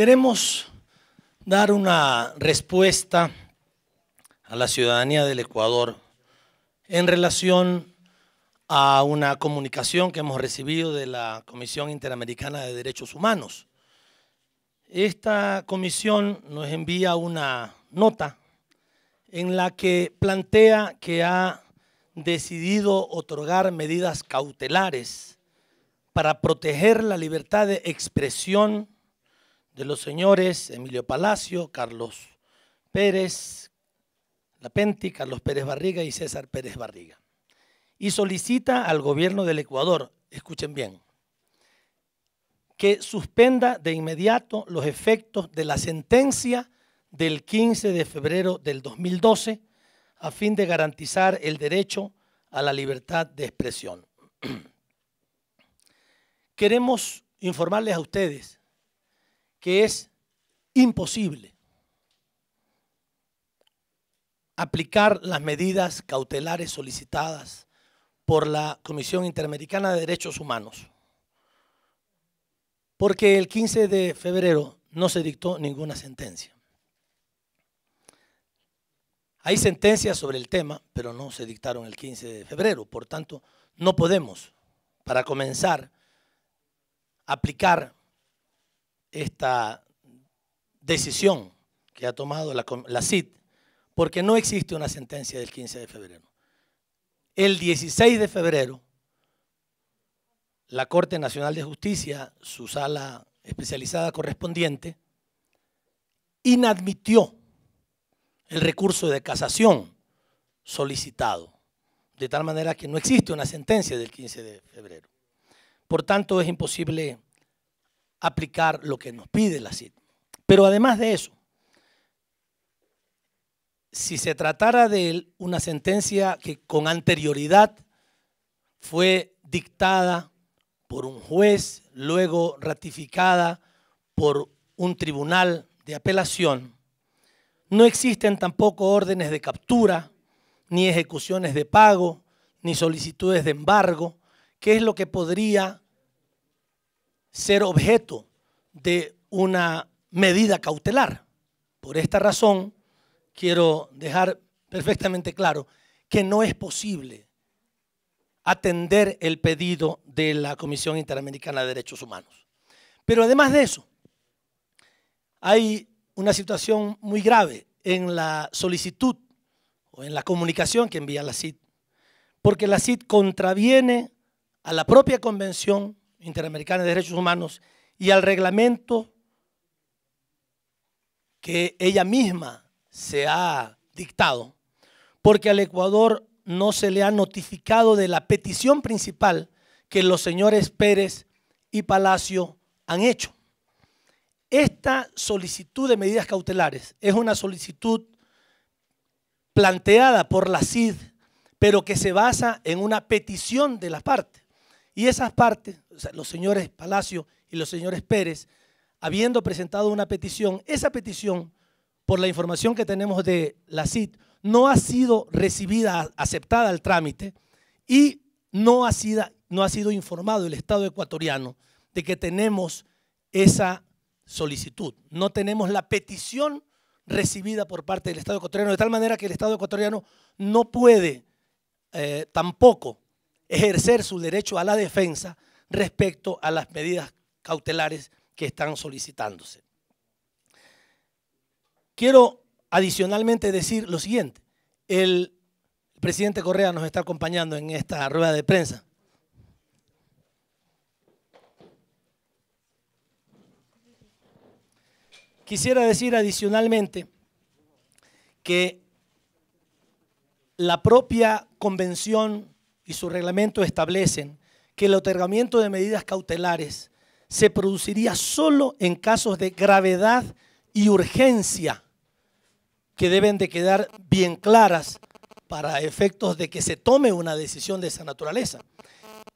Queremos dar una respuesta a la ciudadanía del Ecuador en relación a una comunicación que hemos recibido de la Comisión Interamericana de Derechos Humanos. Esta comisión nos envía una nota en la que plantea que ha decidido otorgar medidas cautelares para proteger la libertad de expresión de los señores Emilio Palacio, Carlos Pérez Lapenti, Carlos Pérez Barriga y César Pérez Barriga. Y solicita al gobierno del Ecuador, escuchen bien, que suspenda de inmediato los efectos de la sentencia del 15 de febrero del 2012 a fin de garantizar el derecho a la libertad de expresión. Queremos informarles a ustedes que es imposible aplicar las medidas cautelares solicitadas por la Comisión Interamericana de Derechos Humanos, porque el 15 de febrero no se dictó ninguna sentencia. Hay sentencias sobre el tema, pero no se dictaron el 15 de febrero, por tanto, no podemos, para comenzar, aplicar esta decisión que ha tomado la, CID, porque no existe una sentencia del 15 de febrero. El 16 de febrero, la Corte Nacional de Justicia, su sala especializada correspondiente, inadmitió el recurso de casación solicitado, de tal manera que no existe una sentencia del 15 de febrero. Por tanto, es imposible aplicar lo que nos pide la CID. Pero además de eso, si se tratara de una sentencia que con anterioridad fue dictada por un juez, luego ratificada por un tribunal de apelación, no existen tampoco órdenes de captura, ni ejecuciones de pago, ni solicitudes de embargo, que es lo que podría ser objeto de una medida cautelar. Por esta razón, quiero dejar perfectamente claro que no es posible atender el pedido de la Comisión Interamericana de Derechos Humanos. Pero además de eso, hay una situación muy grave en la solicitud o en la comunicación que envía la CID, porque la CID contraviene a la propia convención Interamericana de Derechos Humanos y al reglamento que ella misma se ha dictado, porque al Ecuador no se le ha notificado de la petición principal que los señores Pérez y Palacio han hecho. Esta solicitud de medidas cautelares es una solicitud planteada por la CID, pero que se basa en una petición de las partes. Y esas partes, los señores Palacio y los señores Pérez, habiendo presentado una petición, esa petición, por la información que tenemos de la CIT, no ha sido recibida, aceptada al trámite y no ha sido, no ha sido informado el Estado ecuatoriano de que tenemos esa solicitud. No tenemos la petición recibida por parte del Estado ecuatoriano, de tal manera que el Estado ecuatoriano no puede eh, tampoco ejercer su derecho a la defensa respecto a las medidas cautelares que están solicitándose. Quiero adicionalmente decir lo siguiente. El presidente Correa nos está acompañando en esta rueda de prensa. Quisiera decir adicionalmente que la propia convención y su reglamento establecen que el otorgamiento de medidas cautelares se produciría solo en casos de gravedad y urgencia que deben de quedar bien claras para efectos de que se tome una decisión de esa naturaleza.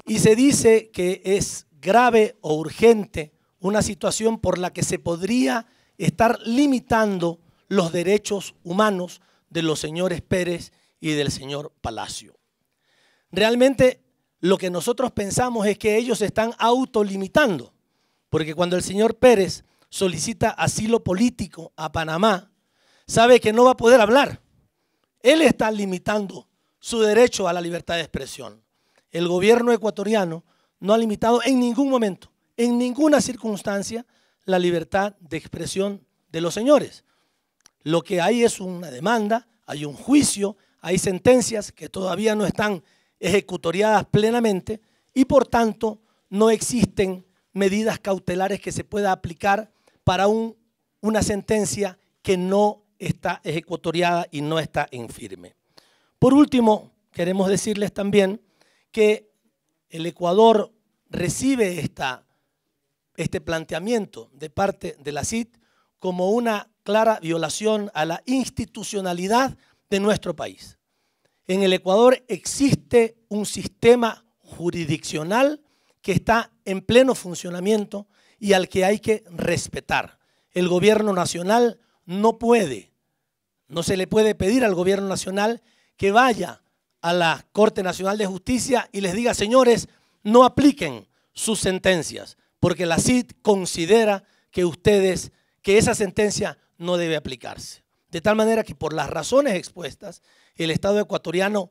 Y se dice que es grave o urgente una situación por la que se podría estar limitando los derechos humanos de los señores Pérez y del señor Palacio realmente lo que nosotros pensamos es que ellos están autolimitando, porque cuando el señor Pérez solicita asilo político a Panamá, sabe que no va a poder hablar. Él está limitando su derecho a la libertad de expresión. El gobierno ecuatoriano no ha limitado en ningún momento, en ninguna circunstancia, la libertad de expresión de los señores. Lo que hay es una demanda, hay un juicio, hay sentencias que todavía no están ejecutoriadas plenamente y por tanto no existen medidas cautelares que se pueda aplicar para una sentencia que no está ejecutoriada y no está en firme. Por último, queremos decirles también que el Ecuador recibe este planteamiento de parte de la CID como una clara violación a la institucionalidad de nuestro país. En el Ecuador existe un sistema jurisdiccional que está en pleno funcionamiento y al que hay que respetar. El gobierno nacional no puede, no se le puede pedir al gobierno nacional que vaya a la Corte Nacional de Justicia y les diga, señores, no apliquen sus sentencias, porque la CID considera que ustedes, que esa sentencia no debe aplicarse. De tal manera que por las razones expuestas, el Estado ecuatoriano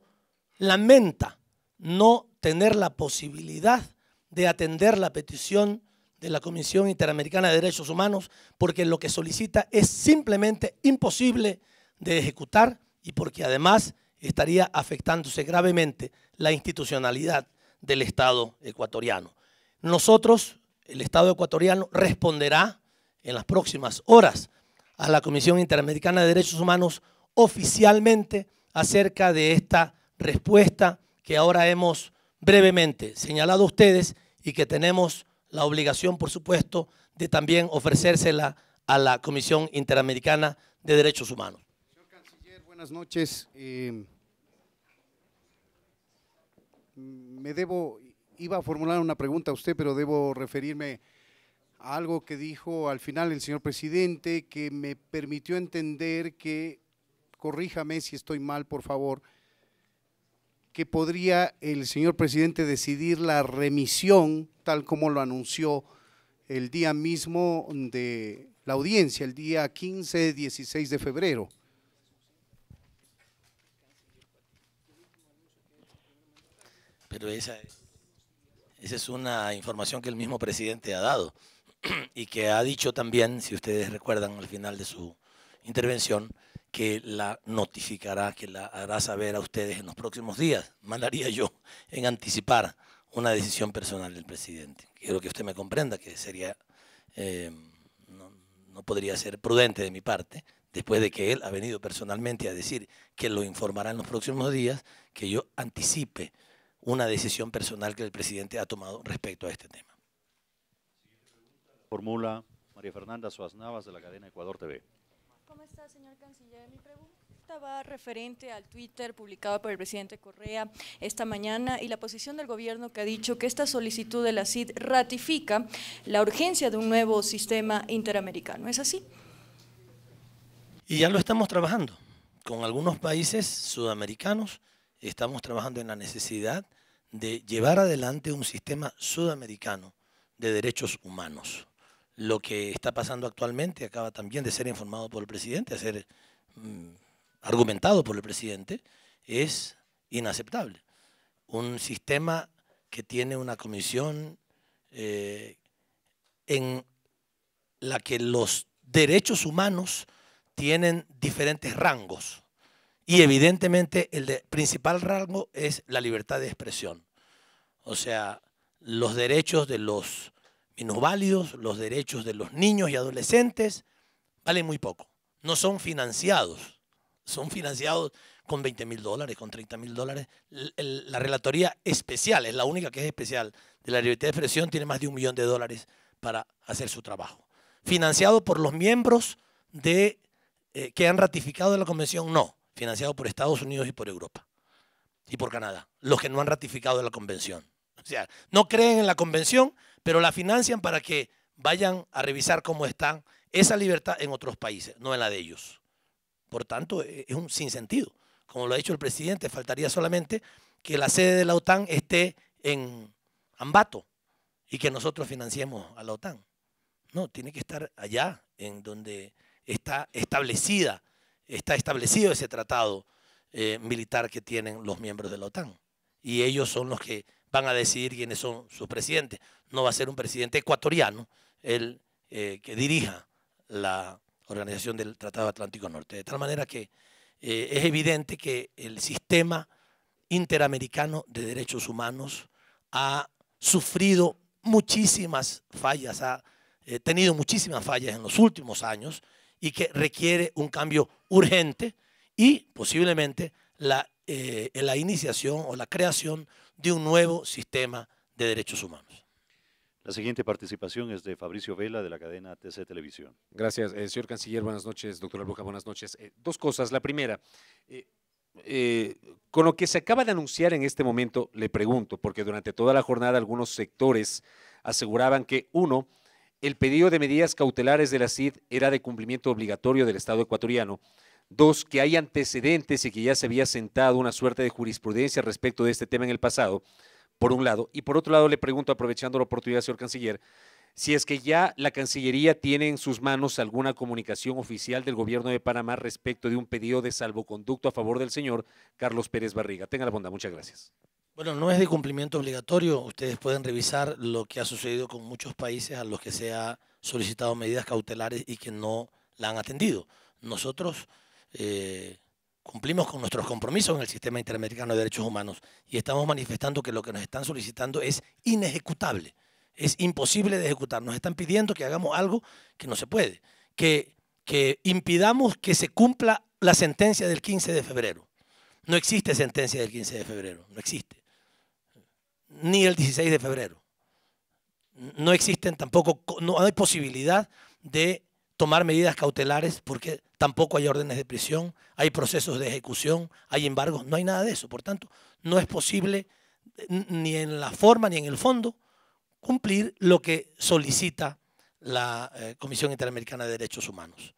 lamenta no tener la posibilidad de atender la petición de la Comisión Interamericana de Derechos Humanos porque lo que solicita es simplemente imposible de ejecutar y porque además estaría afectándose gravemente la institucionalidad del Estado ecuatoriano. Nosotros, el Estado ecuatoriano, responderá en las próximas horas a la Comisión Interamericana de Derechos Humanos oficialmente acerca de esta respuesta que ahora hemos brevemente señalado a ustedes y que tenemos la obligación, por supuesto, de también ofrecérsela a la Comisión Interamericana de Derechos Humanos. Señor Canciller, buenas noches. Eh, me debo, iba a formular una pregunta a usted, pero debo referirme a algo que dijo al final el señor presidente que me permitió entender que corríjame si estoy mal, por favor, que podría el señor presidente decidir la remisión, tal como lo anunció el día mismo de la audiencia, el día 15-16 de febrero. Pero esa, esa es una información que el mismo presidente ha dado y que ha dicho también, si ustedes recuerdan al final de su intervención, que la notificará, que la hará saber a ustedes en los próximos días. Mandaría yo en anticipar una decisión personal del presidente. Quiero que usted me comprenda que sería, eh, no, podría ser prudente de mi parte, después de que él ha venido personalmente a decir que lo informará en los próximos días, que yo anticipe una decisión personal que el presidente ha tomado respecto a este tema. Formula María Fernanda Navas de la cadena Ecuador TV. ¿Cómo está, señor canciller? Mi pregunta va referente al Twitter publicado por el presidente Correa esta mañana y la posición del gobierno que ha dicho que esta solicitud de la CID ratifica la urgencia de un nuevo sistema interamericano. ¿Es así? Y ya lo estamos trabajando. Con algunos países sudamericanos estamos trabajando en la necesidad de llevar adelante un sistema sudamericano de derechos humanos lo que está pasando actualmente acaba también de ser informado por el presidente, de ser mm, argumentado por el presidente, es inaceptable. Un sistema que tiene una comisión eh, en la que los derechos humanos tienen diferentes rangos. Y evidentemente el principal rango es la libertad de expresión. O sea, los derechos de los menos válidos, los derechos de los niños y adolescentes, valen muy poco. No son financiados, son financiados con 20 mil dólares, con 30 mil dólares. La relatoría especial, es la única que es especial, de la libertad de expresión, tiene más de un millón de dólares para hacer su trabajo. ¿Financiado por los miembros de, eh, que han ratificado la convención? No, financiado por Estados Unidos y por Europa y por Canadá, los que no han ratificado la convención. O sea, no creen en la convención, pero la financian para que vayan a revisar cómo está esa libertad en otros países, no en la de ellos. Por tanto, e, es un sinsentido. Como lo ha dicho el presidente, faltaría solamente que la sede de la OTAN esté en Ambato y que nosotros financiemos a la OTAN. No, tiene que estar allá, en donde está establecida, está establecido ese tratado eh, militar que tienen los miembros de la OTAN. Y ellos son los que van a decidir quiénes son sus presidentes. No va a ser un presidente ecuatoriano el eh, que dirija la organización del Tratado Atlántico Norte. De tal manera que eh, es evidente que el sistema interamericano de derechos humanos ha sufrido muchísimas fallas, ha eh, tenido muchísimas fallas en los últimos años y que requiere un cambio urgente y posiblemente la, la iniciación o la creación de un nuevo sistema de derechos humanos. La siguiente participación es de Fabricio Vela, de la cadena TC Televisión. Gracias, eh, señor Canciller. Buenas noches, doctora Bruja. Buenas noches. Eh, dos cosas. La primera, eh, con lo que se acaba de anunciar en este momento, le pregunto, porque durante toda la jornada algunos sectores aseguraban que, uno, el pedido de medidas cautelares de la CID era de cumplimiento obligatorio del Estado ecuatoriano Dos, que hay antecedentes y que ya se había sentado una suerte de jurisprudencia respecto de este tema en el pasado, por un lado. Y por otro lado, le pregunto, aprovechando la oportunidad, señor canciller, si es que ya la Cancillería tiene en sus manos alguna comunicación oficial del gobierno de Panamá respecto de un pedido de salvoconducto a favor del señor Carlos Pérez Barriga. Tenga la bondad, muchas gracias. Bueno, no es de cumplimiento obligatorio. Ustedes pueden revisar lo que ha sucedido con muchos países a los que se ha solicitado medidas cautelares y que no la han atendido. Nosotros eh, cumplimos con nuestros compromisos en el sistema interamericano de derechos humanos y estamos manifestando que lo que nos están solicitando es inejecutable, es imposible de ejecutar. Nos están pidiendo que hagamos algo que no se puede, que, que impidamos que se cumpla la sentencia del 15 de febrero. No existe sentencia del 15 de febrero, no existe. Ni el 16 de febrero. No existen tampoco, no hay posibilidad de tomar medidas cautelares porque tampoco hay órdenes de prisión, hay procesos de ejecución, hay embargos, no hay nada de eso. Por tanto, no es posible ni en la forma ni en el fondo cumplir lo que solicita la eh, Comisión Interamericana de Derechos Humanos.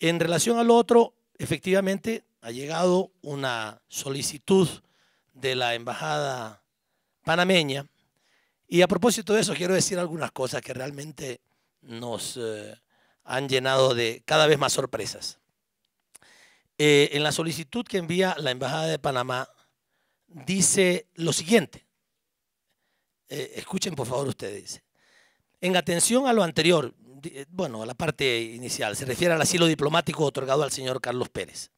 En relación al otro, efectivamente ha llegado una solicitud de la Embajada panameña y a propósito de eso quiero decir algunas cosas que realmente nos... Eh, han llenado de cada vez más sorpresas. Eh, en la solicitud que envía la Embajada de Panamá dice lo siguiente. Eh, escuchen por favor ustedes. En atención a lo anterior, eh, bueno, a la parte inicial, se refiere al asilo diplomático otorgado al señor Carlos Pérez.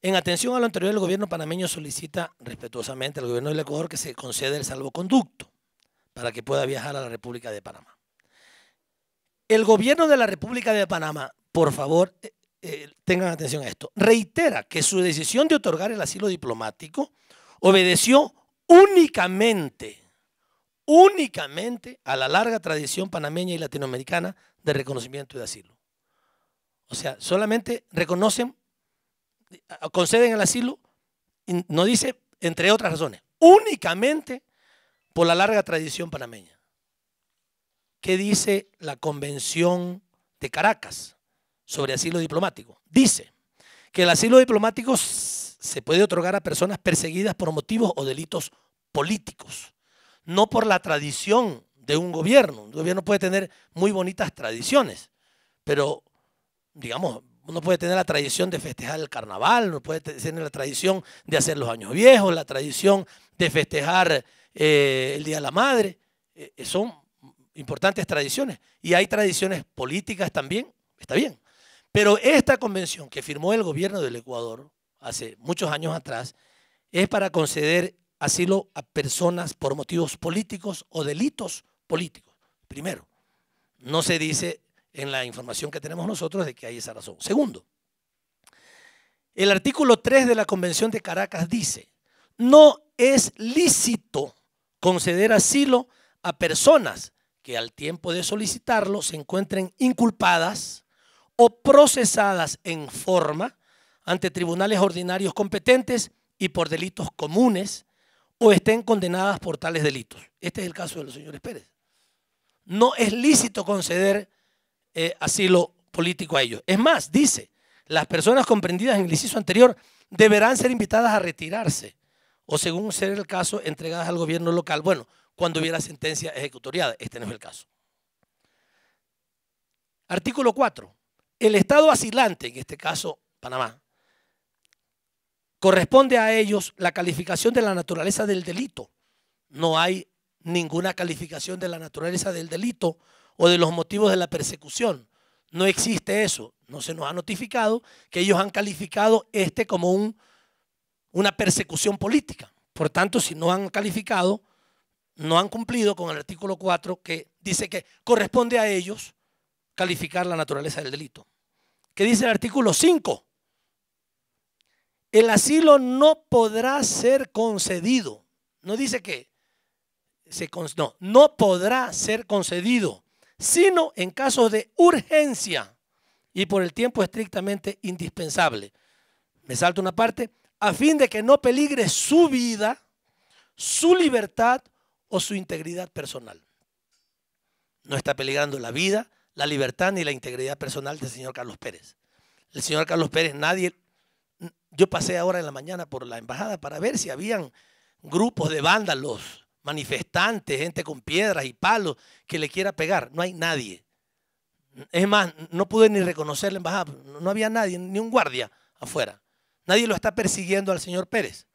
En atención a lo anterior, el gobierno panameño solicita respetuosamente al gobierno del Ecuador que se conceda el salvoconducto para que pueda viajar a la República de Panamá. El gobierno de la República de Panamá, por favor, eh, eh, tengan atención a esto, reitera que su decisión de otorgar el asilo diplomático obedeció únicamente, únicamente a la larga tradición panameña y latinoamericana de reconocimiento de asilo. O sea, solamente reconocen, conceden el asilo, no dice, entre otras razones, únicamente por la larga tradición panameña. ¿Qué dice la Convención de Caracas sobre asilo diplomático? Dice que el asilo diplomático se puede otorgar a personas perseguidas por motivos o delitos políticos, no por la tradición de un gobierno. Un gobierno puede tener muy bonitas tradiciones, pero digamos, uno puede tener la tradición de festejar el carnaval, uno puede tener la tradición de hacer los años viejos, la tradición de festejar eh, el Día de la Madre. E-, son importantes tradiciones. Y hay tradiciones políticas también, está bien. Pero esta convención que firmó el gobierno del Ecuador hace muchos años atrás es para conceder asilo a personas por motivos políticos o delitos políticos. Primero, no se dice en la información que tenemos nosotros de que hay esa razón. Segundo, el artículo 3 de la Convención de Caracas dice, no es lícito conceder asilo a personas al tiempo de solicitarlo se encuentren inculpadas o procesadas en forma ante tribunales ordinarios competentes y por delitos comunes o estén condenadas por tales delitos. Este es el caso de los señores Pérez. No es lícito conceder eh, asilo político a ellos. Es más, dice, las personas comprendidas en el inciso anterior deberán ser invitadas a retirarse o según sea el caso, entregadas al gobierno local. Bueno, cuando hubiera sentencia ejecutoriada. Este no es el caso. Artículo 4. El Estado asilante, en este caso Panamá, corresponde a ellos la calificación de la naturaleza del delito. No hay ninguna calificación de la naturaleza del delito o de los motivos de la persecución. No existe eso. No se nos ha notificado que ellos han calificado este como una persecución política. Por tanto, si no han calificado no han cumplido con el artículo 4 que dice que corresponde a ellos calificar la naturaleza del delito. ¿Qué dice el artículo 5? El asilo no podrá ser concedido. No dice que se no, no podrá ser concedido, sino en casos de urgencia y por el tiempo estrictamente indispensable. Me salto una parte, a fin de que no peligre su vida, su libertad o su integridad personal. No está peligrando la vida, la libertad ni la integridad personal del señor Carlos Pérez. El señor Carlos Pérez, nadie... Yo pasé ahora en la mañana por la embajada para ver si habían grupos de vándalos, manifestantes, gente con piedras y palos que le quiera pegar. No hay nadie. Es más, no pude ni reconocer la embajada. No había nadie, ni un guardia afuera. Nadie lo está persiguiendo al señor Pérez.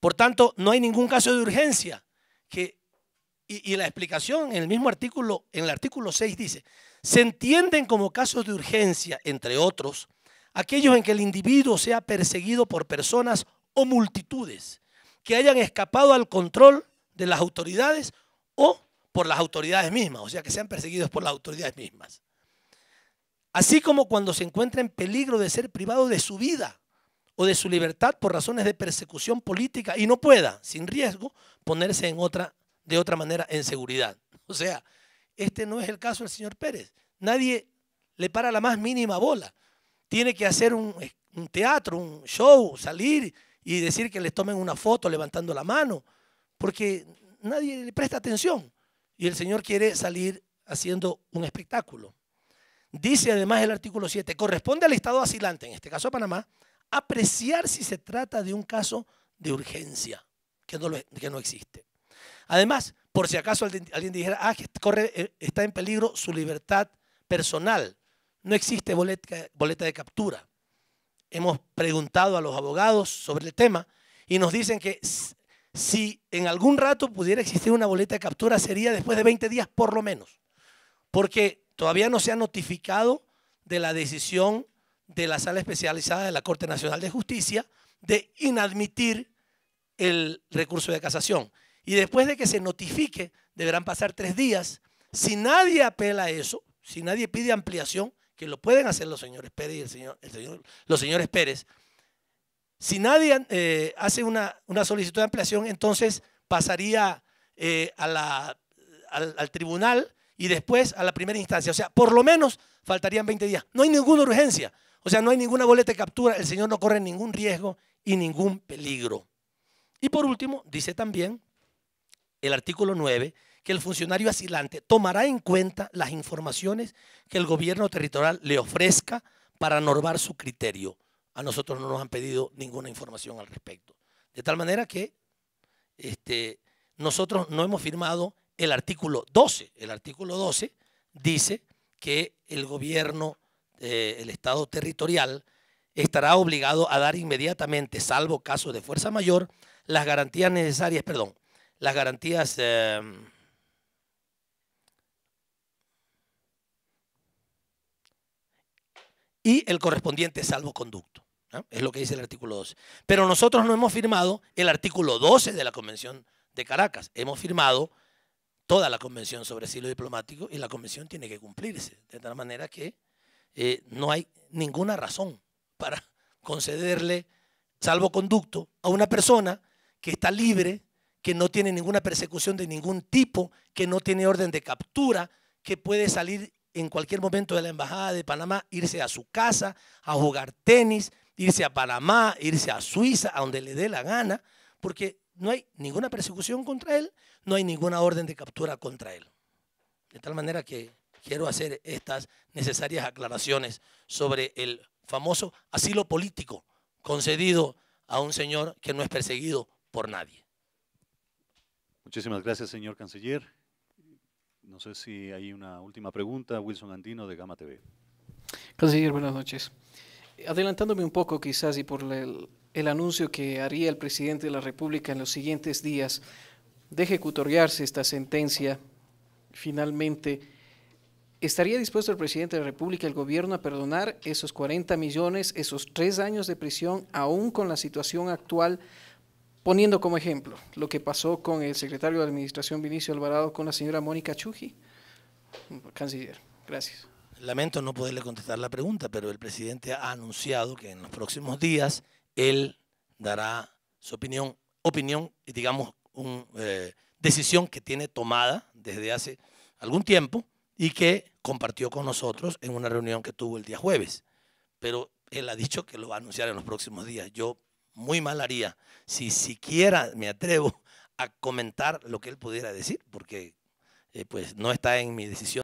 Por tanto, no hay ningún caso de urgencia que y, la explicación en el mismo artículo, en el artículo 6 dice, se entienden como casos de urgencia, entre otros, aquellos en que el individuo sea perseguido por personas o multitudes que hayan escapado al control de las autoridades o por las autoridades mismas, o sea, que sean perseguidos por las autoridades mismas. Así como cuando se encuentra en peligro de ser privado de su vida o de su libertad por razones de persecución política y no pueda, sin riesgo, ponerse en otra de otra manera en seguridad. O sea, este no es el caso del señor Pérez. Nadie le para la más mínima bola. Tiene que hacer un, teatro, un show, salir y decir que les tomen una foto levantando la mano, porque nadie le presta atención. Y el Señor quiere salir haciendo un espectáculo. Dice además el artículo 7, corresponde al Estado asilante, en este caso a Panamá, apreciar si se trata de un caso de urgencia, que no, que no existe. Además, por si acaso alguien dijera, ah, eh, está en peligro su libertad personal. No existe boleta, boleta de captura. Hemos preguntado a los abogados sobre el tema y nos dicen que si en algún rato pudiera existir una boleta de captura sería después de 20 días por lo menos, porque todavía no se ha notificado de la decisión de la sala especializada de la Corte Nacional de Justicia de inadmitir el recurso de casación. Y después de que se notifique, deberán pasar tres días. Si nadie apela a eso, si nadie pide ampliación, que lo pueden hacer los señores Pérez los señores Pérez, si nadie eh, hace una, solicitud de ampliación, entonces pasaría eh, a la, al, al tribunal y después a la primera instancia. O sea, por lo menos faltarían 20 días. No hay ninguna urgencia. O sea, no hay ninguna boleta de captura. El señor no corre ningún riesgo y ningún peligro. Y por último, dice también el artículo 9, que el funcionario asilante tomará en cuenta las informaciones que el gobierno territorial le ofrezca para normar su criterio. A nosotros no nos han pedido ninguna información al respecto. De tal manera que este, nosotros no hemos firmado el artículo 12. El artículo 12 dice que el gobierno, eh, el Estado territorial, estará obligado a dar inmediatamente, salvo caso de fuerza mayor, las garantías necesarias, perdón, las garantías... Eh, y el correspondiente salvoconducto. Es lo que dice el artículo 12. Pero nosotros no hemos firmado el artículo 12 de la Convención de Caracas. Hemos firmado toda la Convención sobre Asilo Diplomático y la Convención tiene que cumplirse. De tal manera que eh, no hay ninguna razón para concederle salvoconducto a una persona que está libre que no tiene ninguna persecución de ningún tipo, que no tiene orden de captura, que puede salir en cualquier momento de la Embajada de Panamá, irse a su casa, a jugar tenis, irse a Panamá, irse a Suiza, a donde le dé la gana, porque no hay ninguna persecución contra él, no hay ninguna orden de captura contra él. De tal manera que quiero hacer estas necesarias aclaraciones sobre el famoso asilo político concedido a un señor que no es perseguido por nadie. Muchísimas gracias, señor canciller. No sé si hay una última pregunta. Wilson Andino, de Gama TV. Canciller, buenas noches. Adelantándome un poco quizás y por el, anuncio que haría el presidente de la República en los siguientes días de ejecutoriarse esta sentencia, finalmente, ¿estaría dispuesto el presidente de la República, el gobierno, a perdonar esos 40 millones, esos tres años de prisión, aún con la situación actual? poniendo como ejemplo lo que pasó con el secretario de Administración Vinicio Alvarado con la señora Mónica Chuji, canciller. Gracias. Lamento no poderle contestar la pregunta, pero el presidente ha anunciado que en los próximos días él dará su opinión, opinión y digamos una eh, decisión que tiene tomada desde hace algún tiempo y que compartió con nosotros en una reunión que tuvo el día jueves. Pero él ha dicho que lo va a anunciar en los próximos días. Yo muy mal haría si siquiera me atrevo a comentar lo que él pudiera decir, porque eh, pues no está en mi decisión.